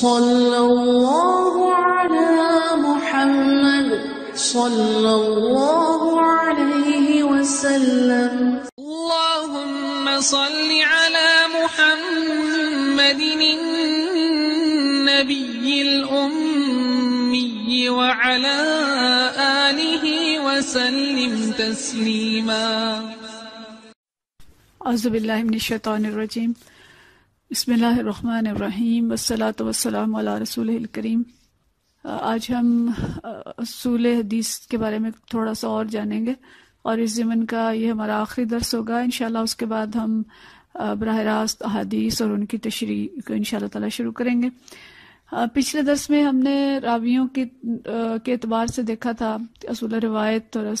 صلى الله على محمد صلى الله عليه وسلم اللهم صل على محمد النبي الأمي وعلى آله وسلم تسليما أعوذ بالله من الشيطان الرجيم बसमीम वसलात वसलाम रसूल करीम आज हम असूल हदीस के बारे में थोड़ा सा और जानेंगे और इस ज़मन का ये हमारा आखिरी दर्स होगा इन उसके बाद हम बरह रास्त अदीस और उनकी तशरी को इन ताला शुरू करेंगे पिछले दर्स में हमने रावियों की के अतबार से देखा था असूल रवायत और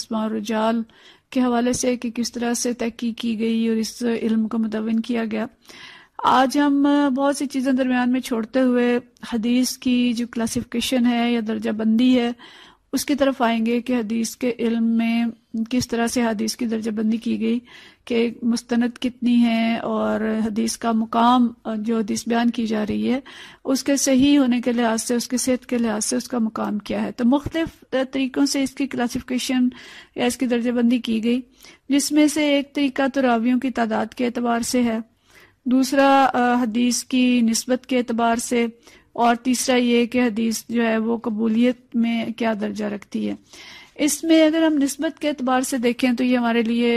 इसमा रजाल के हवाले से कि किस तरह से तहकीक की गई और इस इल्म को मुतवन किया गया आज हम बहुत सी चीज़ें दरमियान में छोड़ते हुए हदीस की जो क्लासिफिकेशन है या दर्जा बंदी है उसकी तरफ आएंगे कि हदीस के इल्म में किस तरह से हदीस की दर्जाबंदी की गई कि मुस्तनद कितनी है और हदीस का मुकाम जो हदीस बयान की जा रही है उसके सही होने के लिहाज से उसकी सेहत के लिहाज से उसका मुकाम क्या है तो मुख्तफ तरीक़ों से इसकी क्लासिफिकेशन या इसकी दर्जाबंदी की गई जिसमें से एक तरीका तो रावियों की तादाद के एतबार से है दूसरा हदीस की नस्बत के अतबार से और तीसरा ये कि हदीस जो है वो कबूलियत में क्या दर्जा रखती है इसमें अगर हम नस्बत के अतबार से देखें तो ये हमारे लिए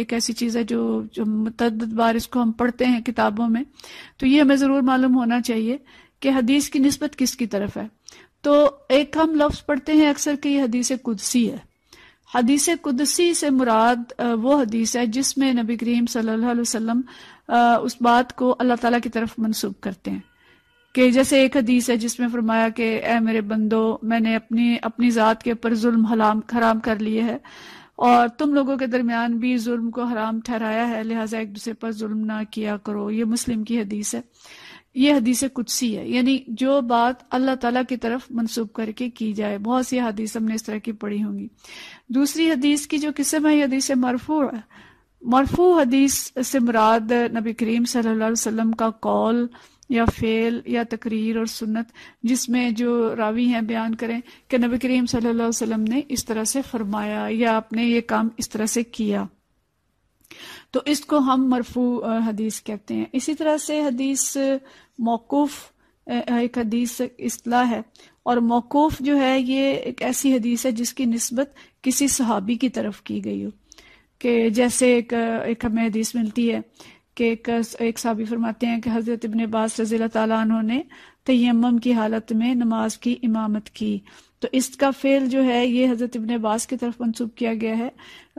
एक ऐसी चीज़ है जो जो मतद बार इसको हम पढ़ते हैं किताबों में तो ये हमें ज़रूर मालूम होना चाहिए कि हदीस की नस्बत किसकी तरफ है तो एक हम लफ्ज़ पढ़ते हैं अक्सर कि यह हदीस कुदसी है हदीस कुदसी से मुराद वो हदीस है जिसमें नबी करीम सल्लल्लाहु अलैहि वसल्लम उस बात को अल्लाह ताला की तरफ मनसूब करते हैं कि जैसे एक हदीस है जिसमें फरमाया कि ए मेरे बंदो मैंने अपनी अपनी ज़ात के ऊपर जुल्म हलाम हराम कर लिए है और तुम लोगों के दरमियान भी जुल्म को हराम ठहराया है लिहाजा एक दूसरे पर जुल्म ना किया करो ये मुस्लिम की हदीस है ये हदीस कुदसी है यानी जो बात अल्लाह ताला की तरफ मनसूब करके की जाए बहुत सी हदीस हमने इस तरह की पढ़ी होंगी दूसरी हदीस की जो किस्म है हदीस मरफू है मरफू हदीस से मुराद नबी करीम सल्लल्लाहु अलैहि वसल्लम का कौल या फेल या तकरीर और सुन्नत जिसमें जो रावी हैं बयान करें कि नबी करीम सल्लल्लाहु अलैहि वसल्लम ने इस तरह से फरमाया या आपने ये काम इस तरह से किया तो इसको हम मरफू हदीस कहते हैं इसी तरह से हदीस मौकूफ़ एक हदीस असलाह है और मौकूफ़ जो है ये एक ऐसी हदीस है जिसकी नस्बत किसी सहाबी की तरफ की गई हो कि जैसे एक एक हमें हदीस मिलती है कि एक एक सहाबी फरमाते हैं कि हज़रत इबन बास रजील ने तयम की हालत में नमाज की इमामत की तो इसका फेल जो है ये हज़रत इबन अब्बास की तरफ मनसूब किया गया है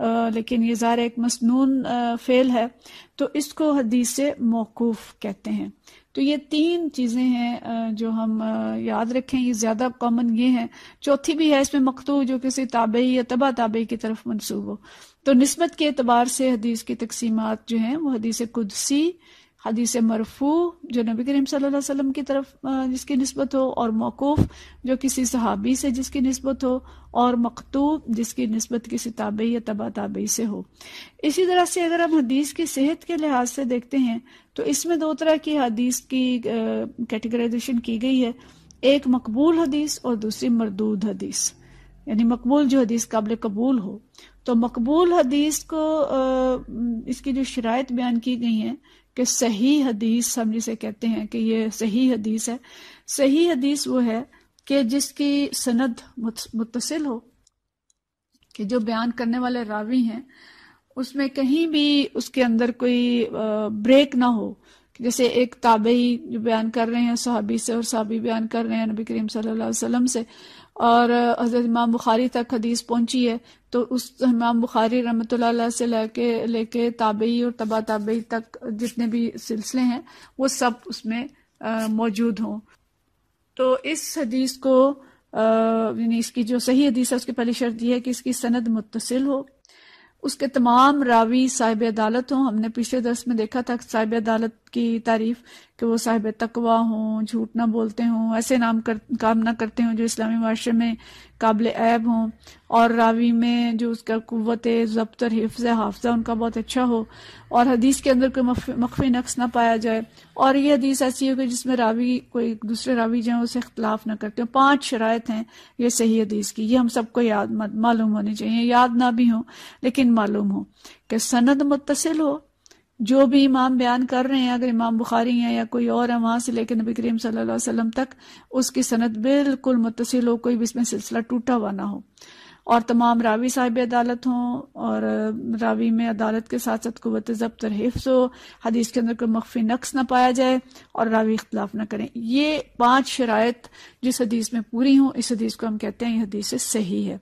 आ, लेकिन ये ज़ार एक मसनून आ, फेल है तो इसको हदीस मौकूफ़ कहते हैं तो ये तीन चीज़ें हैं जो हम याद रखें ये ज़्यादा कॉमन ये हैं चौथी भी है इसमें मकतू जो किसी ताबे या तबा ताबे की तरफ मनसूब हो तो नस्बत के अतबार से हदीस की तकसीमत जो हैं वो हदीस कुदसी हदीस मरफू जो नबी करीम सल्लल्लाहु अलैहि वसल्लम की तरफ जिसकी नस्बत हो और मौकूफ़ जो किसी सहाबी से जिसकी नस्बत हो और मकतूब जिसकी नस्बत किसी ताबे या तबा ताबे से हो इसी तरह से अगर हम हदीस की सेहत के लिहाज से देखते हैं तो इसमें दो तरह की हदीस की कैटेगराइजेशन की गई है एक मकबूल हदीस और दूसरी मरदूद हदीस यानी मकबूल जो हदीस काबिल कबूल हो तो मकबूल हदीस को इसकी जो शराय बयान की गई है कि सही हदीस हम जिसे कहते हैं कि ये सही हदीस है सही हदीस वो है कि जिसकी सनद मुतसिल हो कि जो बयान करने वाले रावी हैं उसमें कहीं भी उसके अंदर कोई ब्रेक ना हो जैसे एक ताबे जो बयान कर रहे हैं सहाबी से और सहाबी बयान कर रहे हैं नबी करीम सल्लल्लाहु अलैहि वसल्लम से और हज़रत इमाम बुखारी तक हदीस पहुंची है तो उस इमाम बुखारी रमत से लेके लेके ताबई और तबा ताबई तक जितने भी सिलसिले हैं वो सब उसमें मौजूद हों तो इस हदीस को आ, इसकी जो सही हदीस है उसकी पहली शर्त यह है कि इसकी सनद मुतसिल हो उसके तमाम रावी साहिब अदालत हों हमने पिछले दस में देखा था साहिब अदालत की तारीफ कि वो साहिब तकवा हों झूठ ना बोलते हों ऐसे नाम कर काम ना करते हों जो इस्लामी माशरे में काबिल ऐब हों और रावी में जो उसका कुत जब्त और हिफ्ज हाफजा उनका बहुत अच्छा हो और हदीस के अंदर कोई मख्फी नक्स ना पाया जाए और ये हदीस ऐसी हो कि जिसमें रावी कोई दूसरे रावी जो है उसे इख्तलाफ ना करते हो पांच शरात हैं ये सही हदीस की ये हम सबको याद मालूम होनी चाहिए याद ना भी हो लेकिन मालूम हो कि सनद मुतसिल हो जो भी इमाम बयान कर रहे हैं अगर इमाम बुखारी हैं या कोई और है वहां से लेकर नबी करीम सल्लल्लाहु अलैहि वसल्लम तक उसकी सनत बिल्कुल मुतसिल हो कोई भी इसमें सिलसिला टूटा हुआ ना हो और तमाम रावी साहिब अदालत हों और रावी में अदालत के साथ साथ कुत जब्त और हिफ्स हो हदीस के अंदर कोई मख्फी नक्स ना पाया जाए और रावी इख्तलाफ ना करें ये पांच शराय जिस हदीस में पूरी हों इस हदीस को हम कहते हैं ये हदीस सही है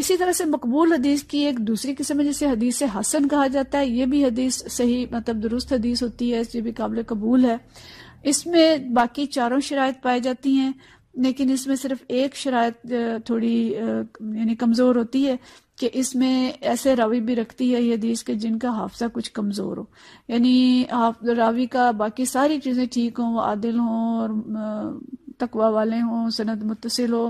इसी तरह से मकबूल हदीस की एक दूसरी किस्म है जिसे हदीस हसन कहा जाता है ये भी हदीस सही मतलब दुरुस्त हदीस होती है ये भी काबिल कबूल है इसमें बाकी चारों शराय पाई जाती हैं लेकिन इसमें सिर्फ एक शराय थोड़ी यानी कमज़ोर होती है कि इसमें ऐसे रावी भी रखती है ये हदीस के जिनका हाफसा कुछ कमज़ोर हो यानी रावी का बाकी सारी चीज़ें ठीक हों आदिल हों और तकवा वाले हों सनद मुतसिल हो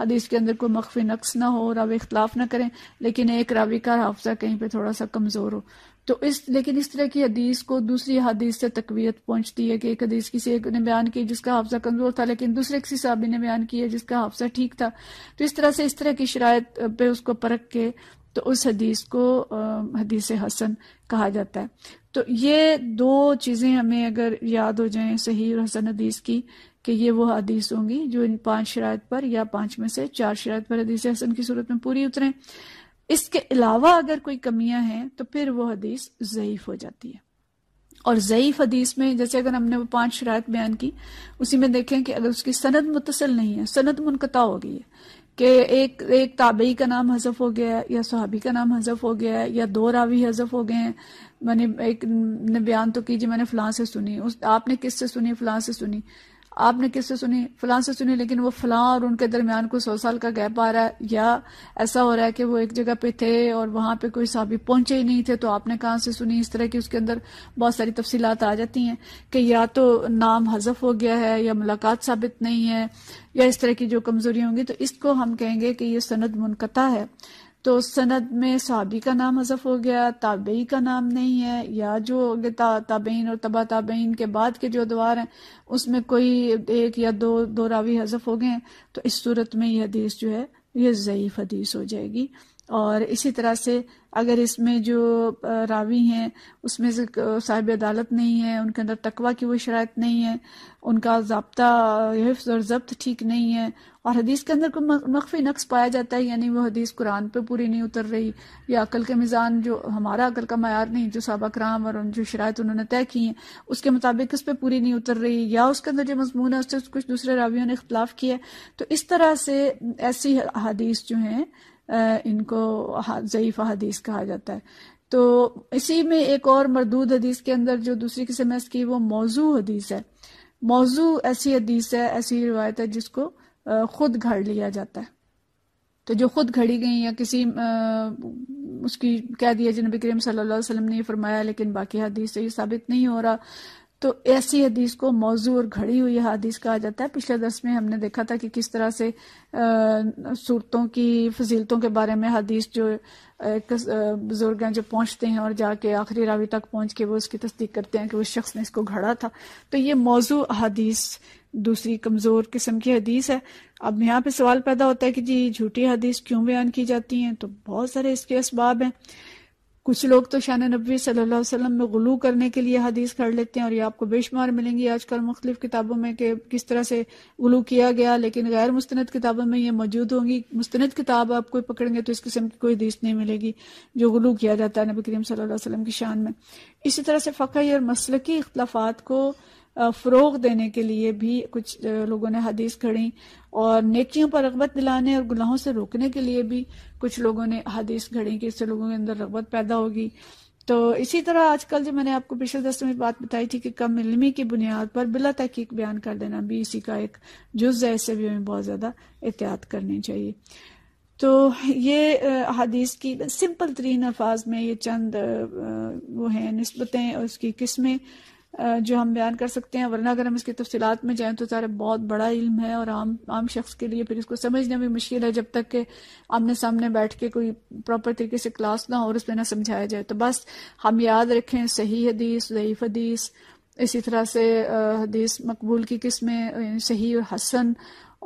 हदीस के अंदर कोई मख्फी नक्स ना हो रावी इख्तलाफ ना करें लेकिन एक रावी का हाफजा कहीं पर थोड़ा सा कमज़ोर हो तो इस लेकिन इस तरह की हदीस को दूसरी हदीस से तकवीत पहुंचती है कि एक हदीस किसी एक ने बयान की जिसका हाफजा कमज़ोर था लेकिन दूसरे किसी साहबी ने बयान किया जिसका हाफजा ठीक था तो इस तरह से इस तरह की शराय पे उसको परख के तो उस हदीस को हदीस हसन कहा जाता है तो ये दो चीज़ें हमें अगर याद हो जाए सही और हसन हदीस की कि ये वो हदीस होंगी जो इन पांच शरात पर या पांच में से चार शरात पर हदीस हसन की सूरत में पूरी उतरें इसके अलावा अगर कोई कमियां हैं तो फिर वो हदीस ज़यीफ़ हो जाती है और ज़यीफ़ हदीस में जैसे अगर हमने वो पांच शरात बयान की उसी में देखें कि अगर उसकी सनद मुतसल नहीं है सनद मुनकता हो गई है कि एक एक ताबई का नाम हजफ हो गया है या सहाबी का नाम हजफ हो गया है या दो रावी हजफ हो गए हैं मैंने एक ने बयान तो कीजिए मैंने फलां से सुनी उस आपने किस से सुनी फलां से सुनी आपने किससे सुनी फलां से सुनी लेकिन वो फलां और उनके दरमियान कोई सौ साल का गैप आ रहा है या ऐसा हो रहा है कि वो एक जगह पे थे और वहां पे कोई साबी पहुंचे ही नहीं थे तो आपने कहां से सुनी इस तरह की उसके अंदर बहुत सारी तफसीलात आ जाती हैं कि या तो नाम हजफ हो गया है या मुलाकात साबित नहीं है या इस तरह की जो कमजोरी होंगी तो इसको हम कहेंगे कि ये सनद मुनकता है तो सनद में सहाबी का नाम हजफ हो गया ताबई का नाम नहीं है या जो ताबेन और तबा ताबेन के बाद के जो द्वार हैं उसमें कोई एक या दो दो रावी हजफ हो गए तो इस सूरत में यह हदीस जो है ये ज़यीफ़ हदीस हो जाएगी और इसी तरह से अगर इसमें जो रावी हैं उसमें से साहिब अदालत नहीं है उनके अंदर तकवा की वो शरात नहीं है उनका जबता हफ्स और जब्त ठीक नहीं है और हदीस के अंदर कोई मख्फी नक्स पाया जाता है यानी वो हदीस कुरान पे पूरी नहीं उतर रही या अकल के मिज़ान जो हमारा अकल का मैार नहीं जो सबा कराम और उन जो शरात उन्होंने तय की है उसके मुताबिक उस पर पूरी नहीं उतर रही या उसके अंदर जो मजमून है उससे कुछ दूसरे रावियों ने इख्तलाफ किया तो इस तरह से ऐसी हदीस जो हैं इनको ज़यीफ़ हदीस कहा जाता है तो इसी में एक और मरदूद हदीस के अंदर जो दूसरी किस्म है इसकी वो मौजू हदीस है मौजू ऐसी हदीस है ऐसी रिवायत है जिसको खुद घड़ लिया जाता है तो जो खुद घड़ी गई या किसी आ, उसकी कह दिया जनब करीम सल्लल्लाहु अलैहि वसल्लम ने फरमाया लेकिन बाकी हदीस से ये साबित नहीं हो रहा तो ऐसी हदीस को मौजू और घड़ी हुई हदीस कहा जाता है पिछले दस में हमने देखा था कि किस तरह से सूरतों की फजीलतों के बारे में हदीस जो एक बुजुर्ग हैं जो पहुंचते हैं और जाके आखिरी रावी तक पहुंच के वो उसकी तस्दीक करते हैं कि उस शख्स ने इसको घड़ा था तो ये मौजू हदीस दूसरी कमज़ोर किस्म की हदीस है अब यहाँ पे सवाल पैदा होता है कि जी झूठी हदीस क्यों बयान की जाती है तो बहुत सारे इसके इसबाब हैं कुछ लोग तो शान नबी सल्लल्लाहु अलैहि वसल्लम में गलू करने के लिए हदीस कर लेते हैं और ये आपको बेशुमार मिलेंगी आजकल मुख्तलिफ किताबों में कि किस तरह से गलू किया गया लेकिन गैर मुस्तंद किताबों में ये मौजूद होंगी मुस्त किताब आप कोई पकड़ेंगे तो इस किस्म की कोई हदीस नहीं मिलेगी जो गलू किया जाता है नबी करीम सल्लल्लाहु अलैहि वसल्लम की शान में इसी तरह से फ़क़ी और मसलकी की को फ़रोग देने के लिए भी कुछ लोगों ने हदीस खड़ी और नेकियों पर रगबत दिलाने और गुनाहों से रोकने के लिए भी कुछ लोगों ने हदीस खड़ी कि इससे लोगों के अंदर रगबत पैदा होगी तो इसी तरह आजकल जो मैंने आपको पिछले दस में बात बताई थी कि कम इलमी की बुनियाद पर बिला तहकीक बयान कर देना भी इसी का एक जुज है इससे भी हमें बहुत ज़्यादा एहतियात करनी चाहिए तो ये हदीस की सिंपल तरीन अल्फाज में ये चंद वो हैं नस्बतें और उसकी किस्में जो हम बयान कर सकते हैं वरना अगर हम इसकी तफसीत में जाएँ तो ज़रा बहुत बड़ा इल्म है और आम आम शख्स के लिए फिर इसको समझना भी मुश्किल है जब तक के आमने सामने बैठ के कोई प्रॉपर तरीके से क्लास ना हो और उस ना समझाया जाए तो बस हम याद रखें सही हदीस ज़यीफ़ हदीस इसी तरह से हदीस मकबूल की किस्में सही और हसन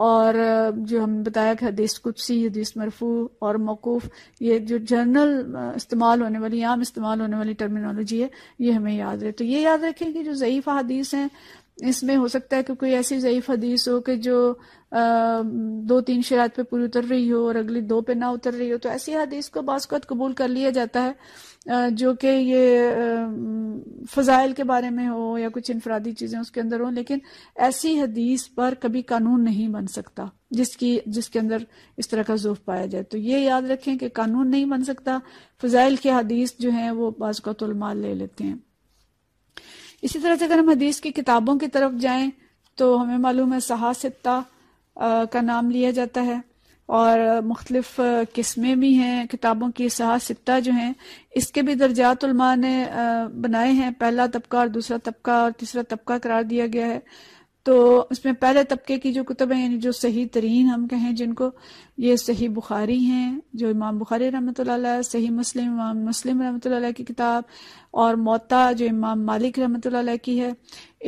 और जो हम बताया कि हदीस कुदसी हदीस मरफू और मौकूफ़ ये जो जर्नल इस्तेमाल होने वाली आम इस्तेमाल होने वाली टर्मिनोलॉजी है ये हमें याद रहे तो ये याद रखें कि जो ज़यीफ़ हदीस हैं इसमें हो सकता है कि कोई ऐसी ज़यीफ़ हदीस हो कि जो आ, दो तीन शरात पे पूरी उतर रही हो और अगली दो पे ना उतर रही हो तो ऐसी हदीस को बासकत कबूल कर लिया जाता है जो कि ये फ़जाइल के बारे में हो या कुछ इनफरादी चीज़ें उसके अंदर हो लेकिन ऐसी हदीस पर कभी कानून नहीं बन सकता जिसकी जिसके अंदर इस तरह का जोफ पाया जाए तो ये याद रखें कि कानून नहीं बन सकता फ़जाइल की हदीस जो हैं वो बाज़त ले लेते हैं इसी तरह से अगर हम हदीस की किताबों की तरफ जाए तो हमें मालूम है सहा सत्ता का नाम लिया जाता है और मुख्तलिफ किस्में भी हैं किताबों की सहा सित्ता जो है इसके भी दर्जात ने बनाए हैं पहला तबका और दूसरा तबका और तीसरा तबका करार दिया गया है तो उसमें पहले तबके की जो कुतब है यानी जो सही तरीन हम कहें जिनको ये सही बुखारी हैं जो इमाम बुखारी रहमत सही मुस्लिम इमाम मुस्लिम रहमत की किताब और मोता जो इमाम मालिक रहमत की है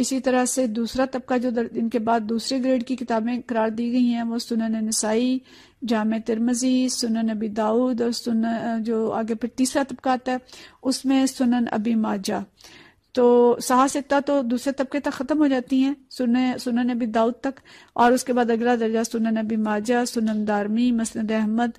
इसी तरह से दूसरा तबका जो इनके बाद दूसरे ग्रेड की किताबें करार दी गई हैं वो सुनन नसाई जाम तिरमजी सुनन अबी दाऊद और सुन जो आगे फिर तीसरा तबका आता है उसमें सुनन अबी माजा तो साहसिकता तो दूसरे तबके तक ख़त्म हो जाती है सुन सुन नबी दाऊद तक और उसके बाद अगला दर्जा सुन नबी माजा सुनन दारमी मसनद अहमद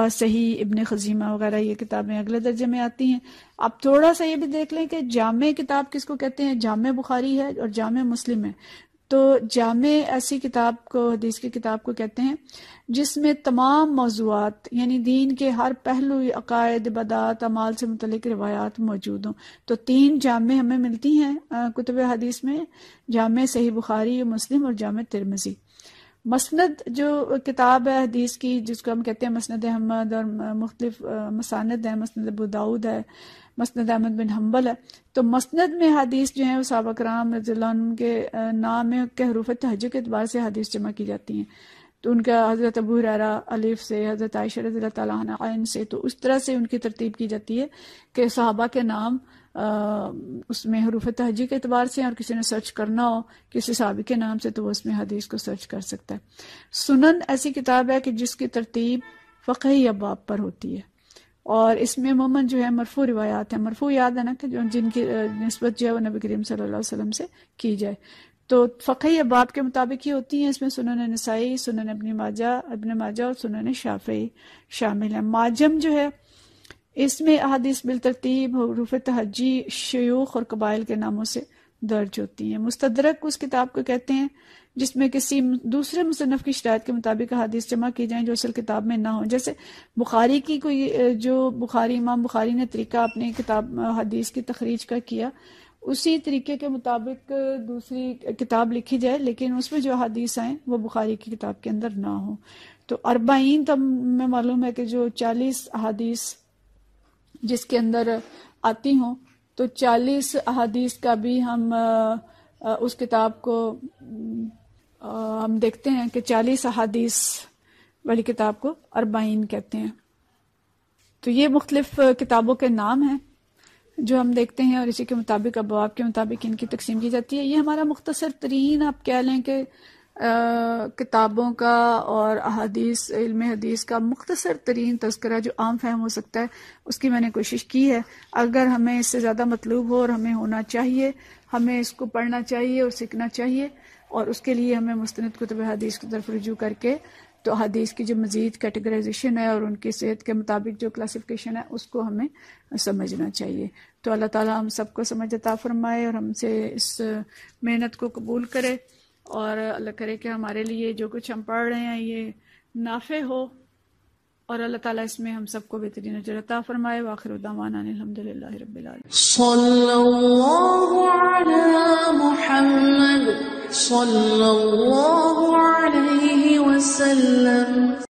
और सही इबन खजीमा वगैरह ये किताबें अगले दर्जे में आती हैं आप थोड़ा सा ये भी देख लें कि जामे किताब किसको कहते हैं जामे बुखारी है और जामे मुस्लिम है तो जाम ऐसी किताब को हदीस की किताब को कहते हैं जिसमें तमाम मौजूद यानी दीन के हर पहलू अकायद बदात अमाल से मुतलिक रवायात मौजूद हों तो तीन जामे हमें मिलती हैं कुतुब हदीस में जाम सही बुखारी मुस्लिम और जाम तिरमजी मसंद जो किताब है हदीस की जिसको हम कहते हैं मसंद अहमद और मुख्तलिफ मसानद हैं मसनद अबूदाऊद है मसंद अहमद बिन हम्बल है तो मसंद में हदीस जो है वो सहाबा कराम के नाम में के तहज के अतबार से हदीस जमा की जाती हैं तो उनका हज़रत अबू हरारा अलीफ से हज़रत आयशर रजील तन से तो उस तरह से उनकी तरतीब की जाती है कि सहाबा के नाम उसमें हरूफ तहजी के अतबार से और किसी ने सर्च करना हो किसी साबी के नाम से तो वह उसमें हदीस को सर्च कर सकता है सुनन ऐसी किताब है कि जिसकी तरतीब फ़क़ी अबाब पर होती है और इसमें ममन जो है मरफू रिवायात है मरफू याद है ना कि जो जिनकी नस्बत जो है वह नबी करीम सल्लल्लाहु अलैहि से की जाए तो फ़क़ी अबाब के मुताबिक ही होती हैं इसमें सुनन नसाई सुनन अबन माजा अबन माजा और सुनन शाफ शामिल है माजम जो है इसमें अहादीस बिलतरतीब हरूफ तहजी शयूख और कबाइल के नामों से दर्ज होती हैं मुस्तदरक उस किताब को कहते हैं जिसमें किसी दूसरे मुसनफ़ की शरात के मुताबिक अहदीस जमा की जाएं जो असल किताब में ना हो जैसे बुखारी की कोई जो बुखारी इमाम बुखारी ने तरीका अपनी किताब हदीस की तखरीज का किया उसी तरीके के मुताबिक दूसरी किताब लिखी जाए लेकिन उसमें जो हदीस आए वो बुखारी की किताब के अंदर ना हो तो अरबाइन तब में मालूम है कि जो चालीस हदीस जिसके अंदर आती हूँ तो चालीस अहादीस का भी हम उस किताब को हम देखते हैं कि चालीस अहादीस वाली किताब को अरबाइन कहते हैं तो ये मुख्तलिफ किताबों के नाम हैं जो हम देखते हैं और इसी के मुताबिक अब के मुताबिक इनकी तकसीम की जाती है ये हमारा मुख्तसर तरीन आप कह लें कि किताबों का और अदीस इल्म हदीस का मुख्तसर तरीन तस्करा जो आम फहम हो सकता है उसकी मैंने कोशिश की है अगर हमें इससे ज़्यादा मतलूब हो और हमें होना चाहिए हमें इसको पढ़ना चाहिए और सीखना चाहिए और उसके लिए हमें मुस्ंद कुतब हदीस की तरफ रजू करके तो हदीस की जो मज़ीद कैटेगराइजेशन है और उनकी सेहत के मुताबिक जो क्लासिफिकेशन है उसको हमें समझना चाहिए तो अल्लाह ताला हम सबको समझ अता फरमाए और हमसे इस मेहनत को कबूल करे और अल्लाह करे कि हमारे लिए जो कुछ हम पढ़ रहे हैं ये नाफे हो और अल्लाह ताला इसमें हम सबको बेहतरीन अजरता फरमाए वाखिर उदामान